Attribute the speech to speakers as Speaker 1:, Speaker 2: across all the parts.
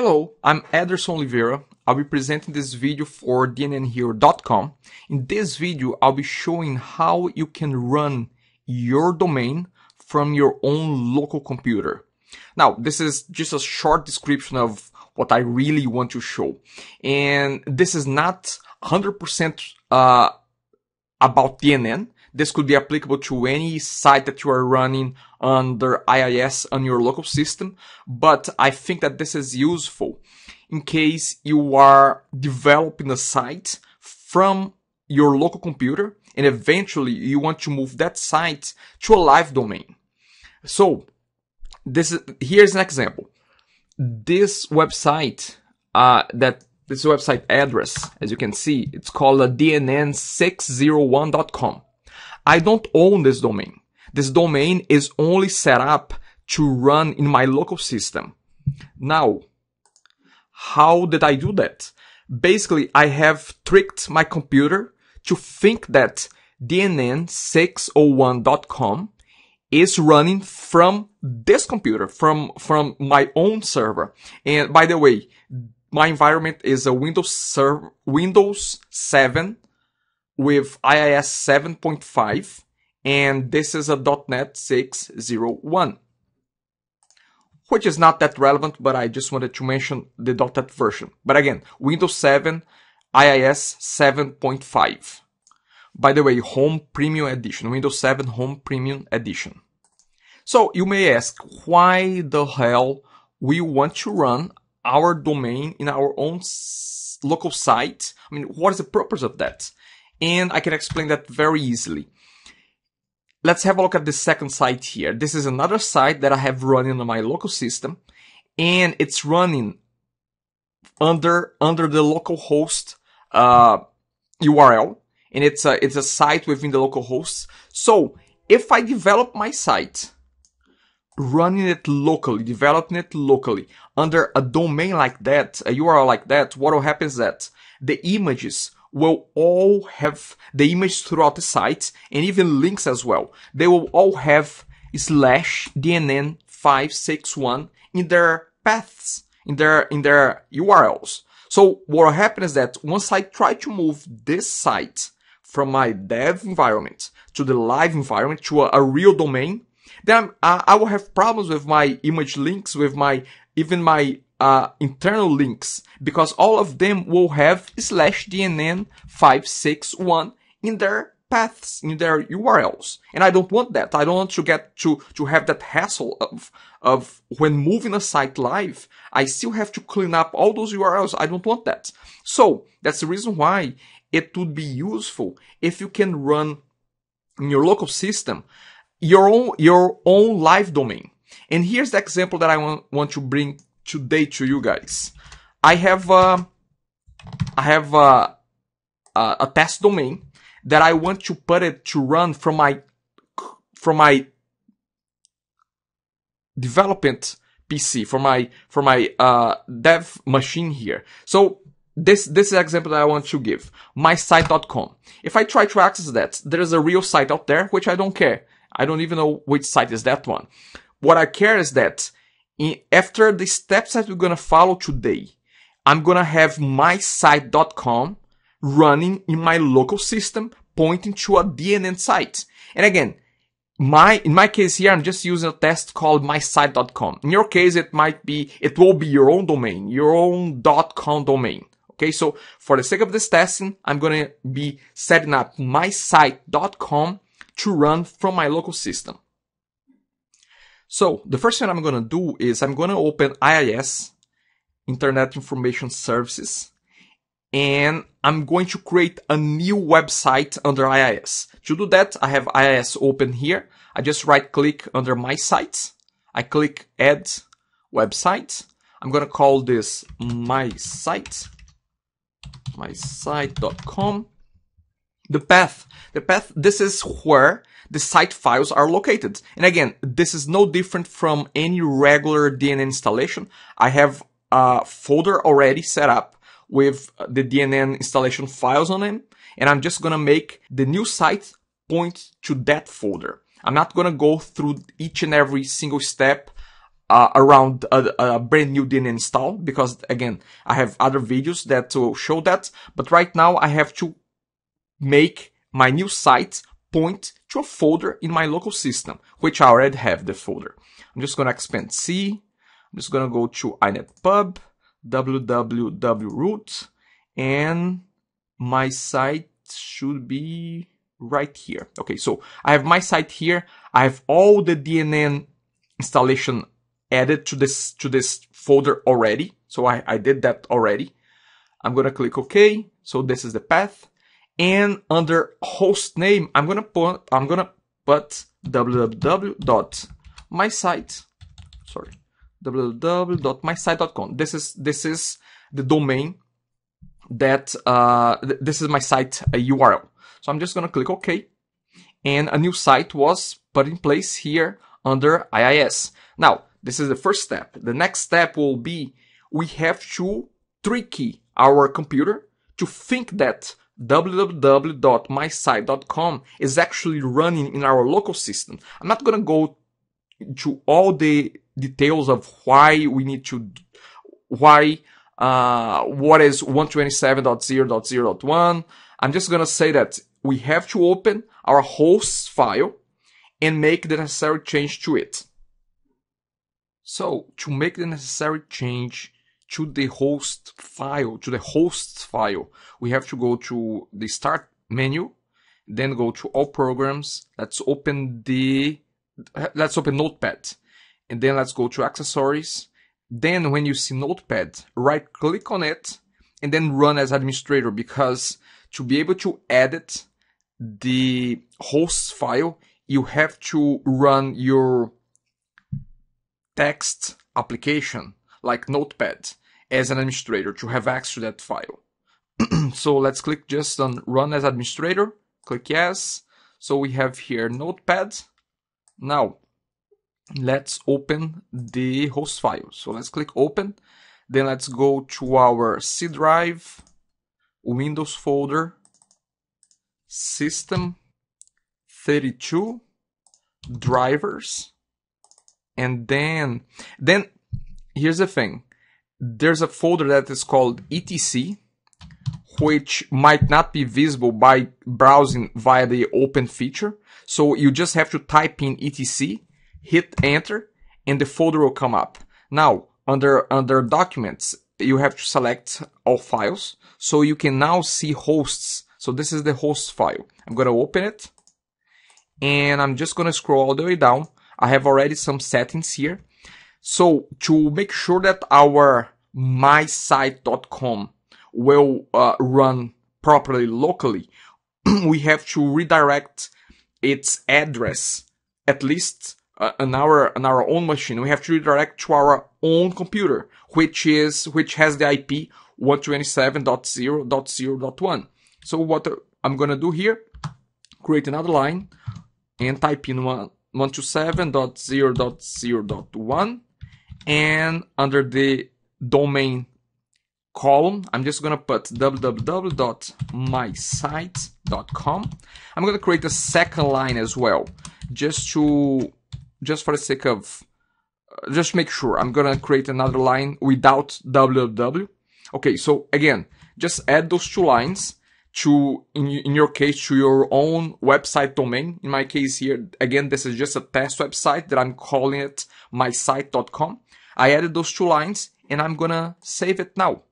Speaker 1: Hello, I'm Ederson Oliveira. I'll be presenting this video for dnnhero.com. In this video, I'll be showing how you can run your domain from your own local computer. Now, this is just a short description of what I really want to show. And this is not 100% uh, about DNN this could be applicable to any site that you are running under IIS on your local system, but I think that this is useful in case you are developing a site from your local computer and eventually you want to move that site to a live domain. So this is, here's an example. This website, uh, that this website address, as you can see, it's called dnn601.com. I don't own this domain. This domain is only set up to run in my local system. Now, how did I do that? Basically, I have tricked my computer to think that DNN601.com is running from this computer, from, from my own server. And by the way, my environment is a Windows server, Windows 7 with IIS 7.5 and this is a .NET 6.01 which is not that relevant, but I just wanted to mention the .NET version. But again, Windows 7, IIS 7.5. By the way, Home Premium Edition, Windows 7 Home Premium Edition. So you may ask, why the hell we want to run our domain in our own local site? I mean, what is the purpose of that? and I can explain that very easily. Let's have a look at the second site here. This is another site that I have running on my local system and it's running under, under the local host, uh, URL and it's a, it's a site within the local hosts. So if I develop my site, running it locally, developing it locally under a domain like that, a URL like that, what will happen is that the images will all have the image throughout the site and even links as well. They will all have slash DNN 561 in their paths, in their, in their URLs. So what happen is that once I try to move this site from my dev environment to the live environment to a, a real domain, then I, I will have problems with my image links, with my even my uh, internal links because all of them will have slash DNN 561 in their paths, in their URLs. And I don't want that. I don't want to get to, to have that hassle of, of when moving a site live, I still have to clean up all those URLs. I don't want that. So that's the reason why it would be useful if you can run in your local system your own, your own live domain. And here's the example that I want, want to bring today to you guys. I have a, uh, I have a, uh, a, uh, a test domain that I want to put it to run from my, from my development PC, for my, for my, uh, dev machine here. So this this is an example that I want to give. Mysite.com. If I try to access that, there is a real site out there which I don't care. I don't even know which site is that one. What I care is that in, after the steps that we're going to follow today, I'm going to have mysite.com running in my local system pointing to a DNN site. And again, my, in my case here, I'm just using a test called mysite.com. In your case, it might be, it will be your own domain, your own .com domain. Okay. So for the sake of this testing, I'm going to be setting up mysite.com to run from my local system. So the first thing I'm going to do is I'm going to open IIS, Internet Information Services, and I'm going to create a new website under IIS. To do that, I have IIS open here. I just right click under my sites. I click add website. I'm going to call this my site, mysite.com. The path, the path, this is where the site files are located. And again, this is no different from any regular DNN installation. I have a folder already set up with the DNN installation files on it. And I'm just going to make the new site point to that folder. I'm not going to go through each and every single step uh, around a, a, brand new DNN install because again, I have other videos that will show that. But right now I have to make my new site point to a folder in my local system, which I already have the folder. I'm just going to expand C. I'm just going to go to inetpub, www.root, and my site should be right here. Okay, so I have my site here. I have all the DNN installation added to this to this folder already. So I, I did that already. I'm going to click OK. So this is the path and under host name, I'm gonna put I'm gonna put www dot Sorry, www.mysite.com. This is this is the domain that uh, th- this is my site uh, URL. So I'm just gonna click OK, and a new site was put in place here under IIS. Now this is the first step. The next step will be we have to tricky our computer to think that www.mysite.com is actually running in our local system. I'm not going to go to all the details of why we need to, why, uh, what is 127.0.0.1. I'm just going to say that we have to open our hosts file and make the necessary change to it. So to make the necessary change to the host file, to the hosts file, we have to go to the start menu, then go to all programs. Let's open the, let's open notepad and then let's go to accessories. Then when you see notepad, right click on it and then run as administrator because to be able to edit the hosts file, you have to run your text application like Notepad as an administrator to have access to that file. so let's click just on run as administrator, click yes. So we have here Notepad. Now let's open the host file. So let's click open. Then let's go to our C drive, Windows folder, system 32 drivers and then then here's the thing. There's a folder that is called etc, which might not be visible by browsing via the open feature. So you just have to type in etc, hit enter, and the folder will come up. Now, under, under documents, you have to select all files. So you can now see hosts. So this is the host file. I'm going to open it and I'm just going to scroll all the way down. I have already some settings here. So to make sure that our mysite.com will uh, run properly locally, we have to redirect its address at least uh, on our on our own machine. We have to redirect to our own computer, which is which has the IP 127.0.0.1. So what I'm gonna do here, create another line and type in one, 127.0.0.1 and under the domain column, I'm just going to put www.mysite.com. I'm going to create a second line as well, just to, just for the sake of, uh, just make sure. I'm going to create another line without www. Okay, so again, just add those two lines to in, in your case to your own website domain in my case here again this is just a test website that i'm calling it mysite.com i added those two lines and i'm gonna save it now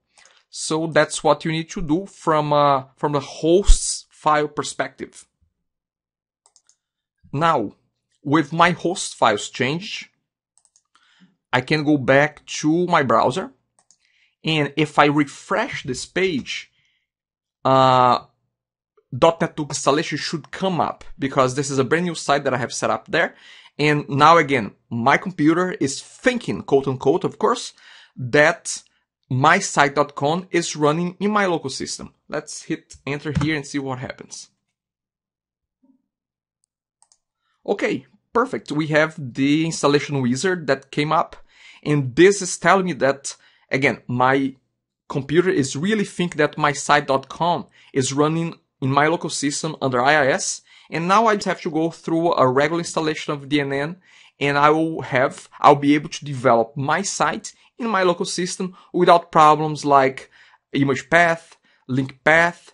Speaker 1: so that's what you need to do from uh, from the hosts file perspective now with my host files changed i can go back to my browser and if i refresh this page uh, .NET installation should come up because this is a brand new site that I have set up there. And now again, my computer is thinking, quote unquote, of course, that my site.con is running in my local system. Let's hit enter here and see what happens. Okay, perfect. We have the installation wizard that came up and this is telling me that again, my computer is really think that my site.com is running in my local system under IIS. And now I have to go through a regular installation of DNN and I will have, I'll be able to develop my site in my local system without problems like image path, link path,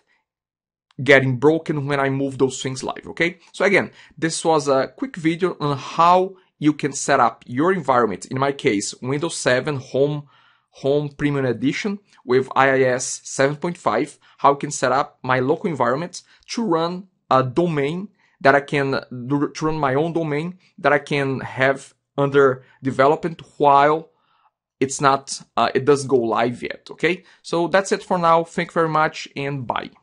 Speaker 1: getting broken when I move those things live. Okay. So again, this was a quick video on how you can set up your environment. In my case, Windows 7 home Home Premium Edition with IIS 7.5, how I can set up my local environment to run a domain that I can do, to run my own domain that I can have under development while it's not uh, it doesn't go live yet. Okay, so that's it for now. Thank you very much and bye.